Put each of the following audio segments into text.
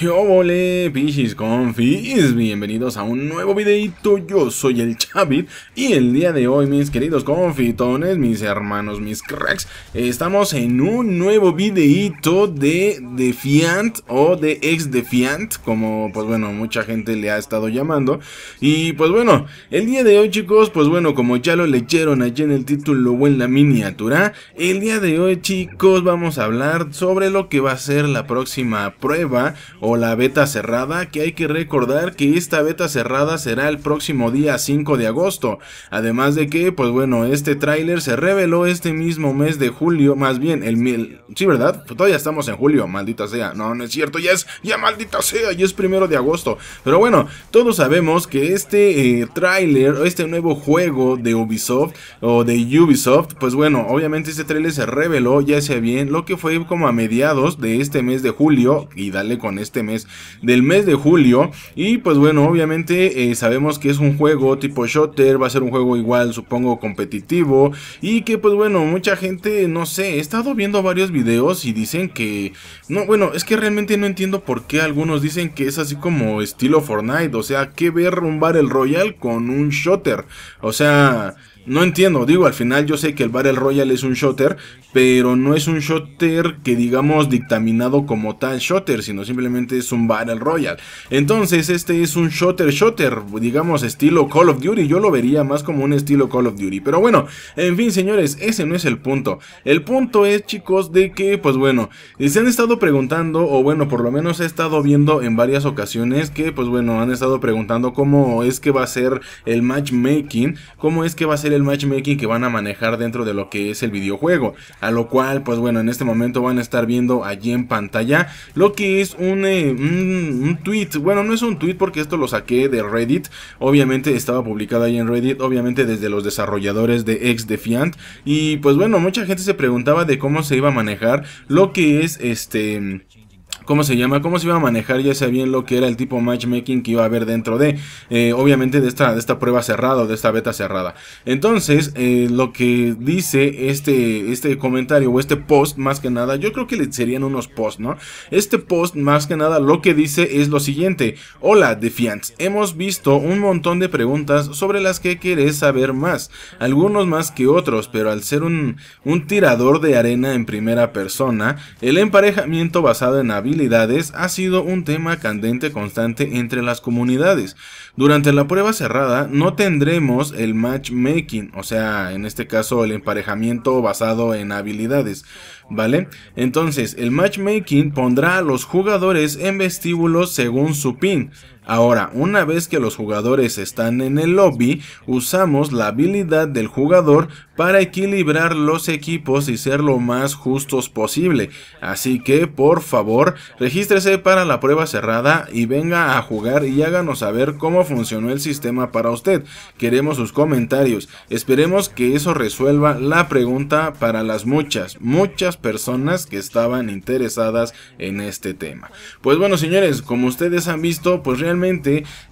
¿Qué le pichis confis? Bienvenidos a un nuevo videito, yo soy el Chavit y el día de hoy, mis queridos confitones, mis hermanos, mis cracks, estamos en un nuevo videito de Defiant o de Ex Defiant, como pues bueno, mucha gente le ha estado llamando. Y pues bueno, el día de hoy, chicos, pues bueno, como ya lo leyeron allí en el título o en la miniatura, el día de hoy, chicos, vamos a hablar sobre lo que va a ser la próxima prueba o la beta cerrada, que hay que recordar que esta beta cerrada será el próximo día 5 de agosto. Además de que, pues bueno, este tráiler se reveló este mismo mes de julio, más bien el mil... si ¿verdad? todavía estamos en julio, maldita sea. No, no es cierto, ya es, ya maldita sea, ya es primero de agosto. Pero bueno, todos sabemos que este eh, trailer o este nuevo juego de Ubisoft o de Ubisoft, pues bueno, obviamente este tráiler se reveló, ya sea bien, lo que fue como a mediados de este mes de julio y dale con este este mes, del mes de julio. Y pues bueno, obviamente eh, sabemos que es un juego tipo shooter, va a ser un juego igual, supongo, competitivo. Y que pues bueno, mucha gente, no sé, he estado viendo varios videos y dicen que... No, bueno, es que realmente no entiendo por qué algunos dicen que es así como estilo Fortnite. O sea, que ver un el Royal con un shooter? O sea... No entiendo, digo, al final yo sé que el Battle Royale es un shooter, pero no es un shooter que digamos dictaminado como tal shooter, sino simplemente es un Battle Royale. Entonces este es un shooter shooter, digamos estilo Call of Duty, yo lo vería más como un estilo Call of Duty. Pero bueno, en fin señores, ese no es el punto. El punto es chicos de que, pues bueno, se han estado preguntando, o bueno, por lo menos he estado viendo en varias ocasiones que, pues bueno, han estado preguntando cómo es que va a ser el matchmaking, cómo es que va a ser el matchmaking que van a manejar dentro de lo que es el videojuego. A lo cual, pues bueno, en este momento van a estar viendo allí en pantalla lo que es eh, un, un, tweet. Bueno, no es un tweet porque esto lo saqué de Reddit. Obviamente estaba publicado ahí en Reddit, obviamente desde los desarrolladores de Ex Defiant. Y pues bueno, mucha gente se preguntaba de cómo se iba a manejar lo que es este ¿cómo se llama? ¿Cómo se iba a manejar ya bien lo que era el tipo matchmaking que iba a haber dentro de, eh, obviamente, de esta, de esta prueba cerrada o de esta beta cerrada? Entonces, eh, lo que dice este, este comentario o este post, más que nada, yo creo que le serían unos posts, ¿no? Este post, más que nada, lo que dice es lo siguiente. Hola, Defiance, hemos visto un montón de preguntas sobre las que querés saber más, algunos más que otros, pero al ser un, un tirador de arena en primera persona, el emparejamiento basado en habilidades ha sido un tema candente constante entre las comunidades. Durante la prueba cerrada no tendremos el matchmaking, o sea, en este caso el emparejamiento basado en habilidades, ¿vale? Entonces, el matchmaking pondrá a los jugadores en vestíbulos según su pin. Ahora, una vez que los jugadores están en el lobby, usamos la habilidad del jugador para equilibrar los equipos y ser lo más justos posible. Así que, por favor, regístrese para la prueba cerrada y venga a jugar y háganos saber cómo funcionó el sistema para usted. Queremos sus comentarios. Esperemos que eso resuelva la pregunta para las muchas, muchas personas que estaban interesadas en este tema. Pues bueno, señores, como ustedes han visto, pues realmente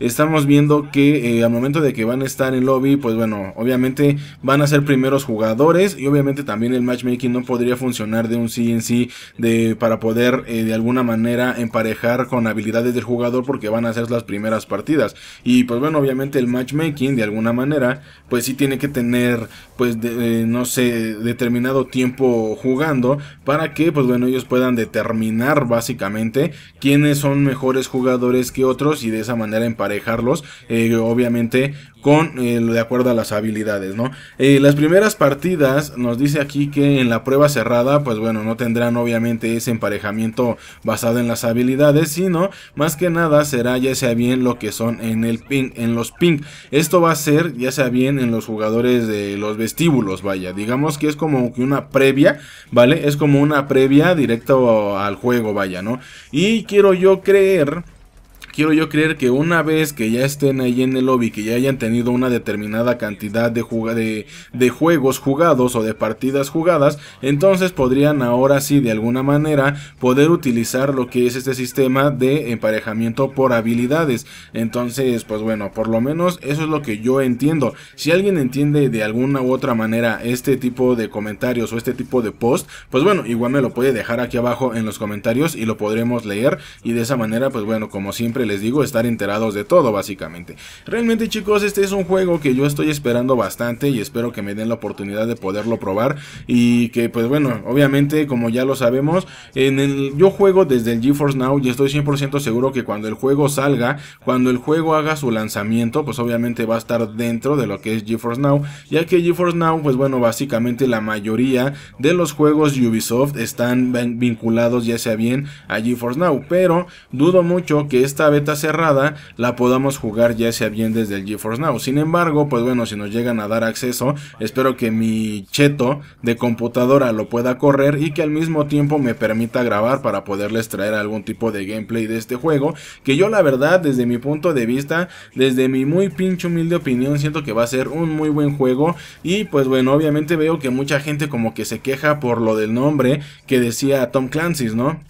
estamos viendo que eh, al momento de que van a estar en lobby, pues bueno, obviamente van a ser primeros jugadores y obviamente también el matchmaking no podría funcionar de un sí en sí de, para poder eh, de alguna manera emparejar con habilidades del jugador porque van a ser las primeras partidas. Y pues bueno, obviamente el matchmaking de alguna manera, pues sí tiene que tener, pues eh, no sé, determinado tiempo jugando para que, pues bueno, ellos puedan determinar básicamente quiénes son mejores jugadores que otros y de esa manera emparejarlos, eh, obviamente con eh, de acuerdo a las habilidades, ¿no? Eh, las primeras partidas nos dice aquí que en la prueba cerrada, pues bueno, no tendrán obviamente ese emparejamiento basado en las habilidades, sino más que nada será ya sea bien lo que son en el ping, en los ping. Esto va a ser ya sea bien en los jugadores de los vestíbulos, vaya, digamos que es como que una previa, ¿vale? Es como una previa Directo al juego, vaya, ¿no? Y quiero yo creer quiero yo creer que una vez que ya estén ahí en el lobby, que ya hayan tenido una determinada cantidad de, de, de juegos jugados o de partidas jugadas, entonces podrían ahora sí de alguna manera poder utilizar lo que es este sistema de emparejamiento por habilidades. Entonces, pues bueno, por lo menos eso es lo que yo entiendo. Si alguien entiende de alguna u otra manera este tipo de comentarios o este tipo de post, pues bueno, igual me lo puede dejar aquí abajo en los comentarios y lo podremos leer y de esa manera, pues bueno, como siempre les digo, estar enterados de todo básicamente. Realmente chicos, este es un juego que yo estoy esperando bastante y espero que me den la oportunidad de poderlo probar y que pues bueno, obviamente como ya lo sabemos, en el, yo juego desde el GeForce Now y estoy 100% seguro que cuando el juego salga, cuando el juego haga su lanzamiento, pues obviamente va a estar dentro de lo que es GeForce Now, ya que GeForce Now, pues bueno, básicamente la mayoría de los juegos Ubisoft están vinculados ya sea bien a GeForce Now, pero dudo mucho que esta vez cerrada la podamos jugar ya sea bien desde el GeForce Now. Sin embargo, pues bueno, si nos llegan a dar acceso, espero que mi cheto de computadora lo pueda correr y que al mismo tiempo me permita grabar para poderles traer algún tipo de gameplay de este juego, que yo la verdad desde mi punto de vista, desde mi muy pinche humilde opinión, siento que va a ser un muy buen juego y pues bueno, obviamente veo que mucha gente como que se queja por lo del nombre que decía Tom Clancy's, ¿no?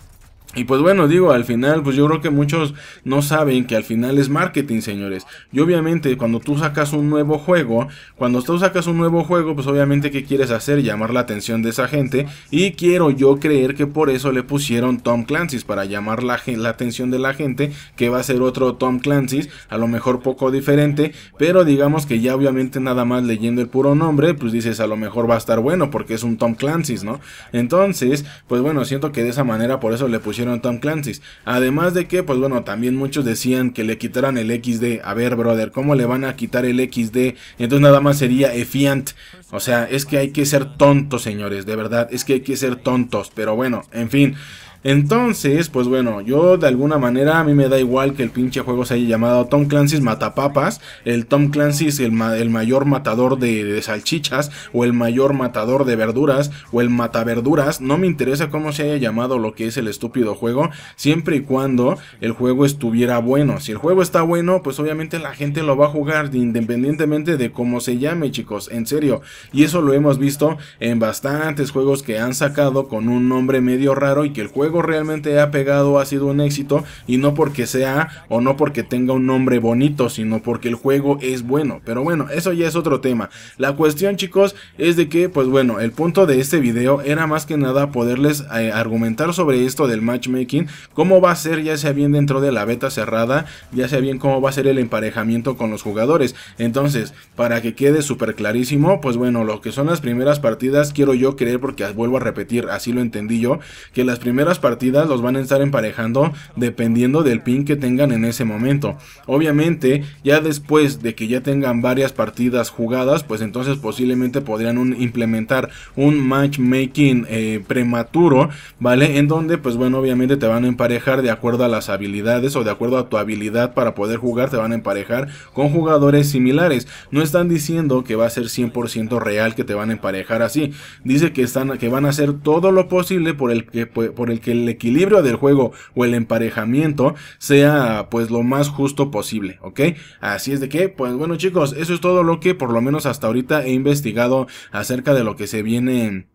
Y pues bueno, digo, al final, pues yo creo que muchos no saben que al final es marketing, señores. Y obviamente, cuando tú sacas un nuevo juego, cuando tú sacas un nuevo juego, pues obviamente, ¿qué quieres hacer? Llamar la atención de esa gente. Y quiero yo creer que por eso le pusieron Tom Clancy's, para llamar la, la atención de la gente, que va a ser otro Tom Clancy's, a lo mejor poco diferente, pero digamos que ya obviamente nada más leyendo el puro nombre, pues dices, a lo mejor va a estar bueno, porque es un Tom Clancy's, ¿no? Entonces, pues bueno, siento que de esa manera por eso le pusieron Tom Clancy's. Además de que, pues bueno, también muchos decían que le quitaran el XD. A ver, brother, ¿cómo le van a quitar el XD? Entonces nada más sería Efiant. O sea, es que hay que ser tontos, señores, de verdad, es que hay que ser tontos. Pero bueno, en fin. Entonces, pues bueno, yo de alguna manera a mí me da igual que el pinche juego se haya llamado Tom Clancy's Matapapas, el Tom Clancy's el, el mayor matador de, de, salchichas, o el mayor matador de verduras, o el mataverduras, no me interesa cómo se haya llamado lo que es el estúpido juego, siempre y cuando el juego estuviera bueno. Si el juego está bueno, pues obviamente la gente lo va a jugar independientemente de cómo se llame, chicos, en serio. Y eso lo hemos visto en bastantes juegos que han sacado con un nombre medio raro y que el juego realmente ha pegado, ha sido un éxito, y no porque sea o no porque tenga un nombre bonito, sino porque el juego es bueno. Pero bueno, eso ya es otro tema. La cuestión, chicos, es de que, pues bueno, el punto de este video era más que nada poderles eh, argumentar sobre esto del matchmaking, cómo va a ser, ya sea bien dentro de la beta cerrada, ya sea bien cómo va a ser el emparejamiento con los jugadores. Entonces, para que quede súper clarísimo, pues bueno, lo que son las primeras partidas, quiero yo creer, porque vuelvo a repetir, así lo entendí yo, que las primeras partidas los van a estar emparejando dependiendo del pin que tengan en ese momento. Obviamente, ya después de que ya tengan varias partidas jugadas, pues entonces posiblemente podrían implementar un matchmaking eh, prematuro, ¿vale? En donde, pues bueno, obviamente te van a emparejar de acuerdo a las habilidades o de acuerdo a tu habilidad para poder jugar, te van a emparejar con jugadores similares. No están diciendo que va a ser 100% real que te van a emparejar así. Dice que, están, que van a hacer todo lo posible por el que, por el que el equilibrio del juego o el emparejamiento sea pues lo más justo posible, ¿ok? Así es de que, pues bueno chicos, eso es todo lo que por lo menos hasta ahorita he investigado acerca de lo que se viene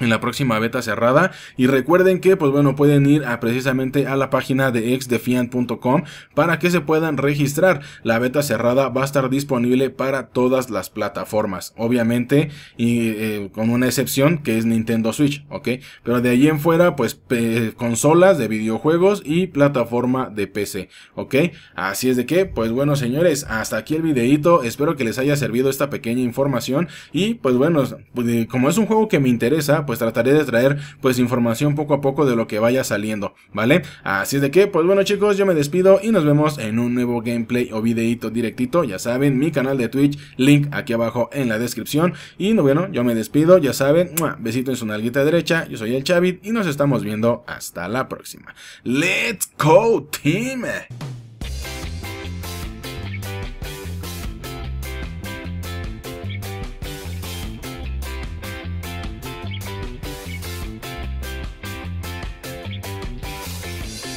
en la próxima beta cerrada y recuerden que pues bueno pueden ir a precisamente a la página de exdefiant.com para que se puedan registrar la beta cerrada va a estar disponible para todas las plataformas obviamente y eh, con una excepción que es Nintendo Switch ok pero de ahí en fuera pues consolas de videojuegos y plataforma de PC ok así es de que pues bueno señores hasta aquí el videito espero que les haya servido esta pequeña información y pues bueno pues, como es un juego que me interesa pues trataré de traer pues información poco a poco de lo que vaya saliendo, ¿vale? Así es de que, pues bueno chicos, yo me despido y nos vemos en un nuevo gameplay o videito directito, ya saben, mi canal de Twitch, link aquí abajo en la descripción. Y bueno, yo me despido, ya saben, besito en su nalguita derecha, yo soy el Chavit y nos estamos viendo hasta la próxima. ¡Let's go, team!